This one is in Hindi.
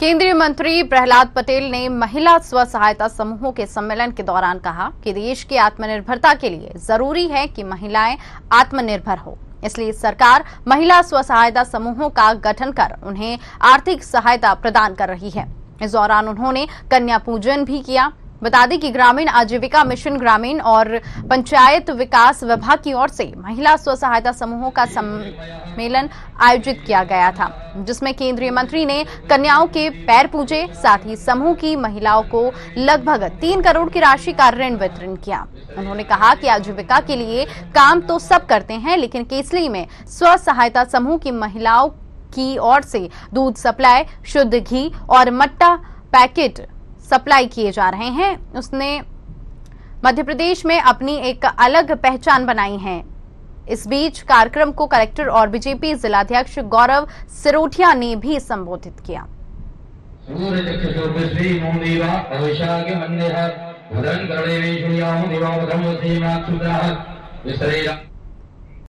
केंद्रीय मंत्री प्रहलाद पटेल ने महिला स्व सहायता समूहों के सम्मेलन के दौरान कहा कि देश की आत्मनिर्भरता के लिए जरूरी है कि महिलाएं आत्मनिर्भर हो इसलिए सरकार महिला स्व सहायता समूहों का गठन कर उन्हें आर्थिक सहायता प्रदान कर रही है इस दौरान उन्होंने कन्या पूजन भी किया बता दें कि ग्रामीण आजीविका मिशन ग्रामीण और पंचायत विकास विभाग की ओर से महिला स्व सहायता समूहों का सम्मेलन आयोजित किया गया था जिसमें केंद्रीय मंत्री ने कन्याओं के पैर पूजे साथ ही समूह की महिलाओं को लगभग तीन करोड़ की राशि का ऋण वितरण किया उन्होंने कहा कि आजीविका के लिए काम तो सब करते हैं लेकिन केसली में स्व सहायता समूह की महिलाओं की ओर से दूध सप्लाई शुद्ध घी और मट्टा पैकेट सप्लाई किए जा रहे हैं उसने मध्य प्रदेश में अपनी एक अलग पहचान बनाई है इस बीच कार्यक्रम को कलेक्टर और बीजेपी जिलाध्यक्ष गौरव सिरोठिया ने भी संबोधित किया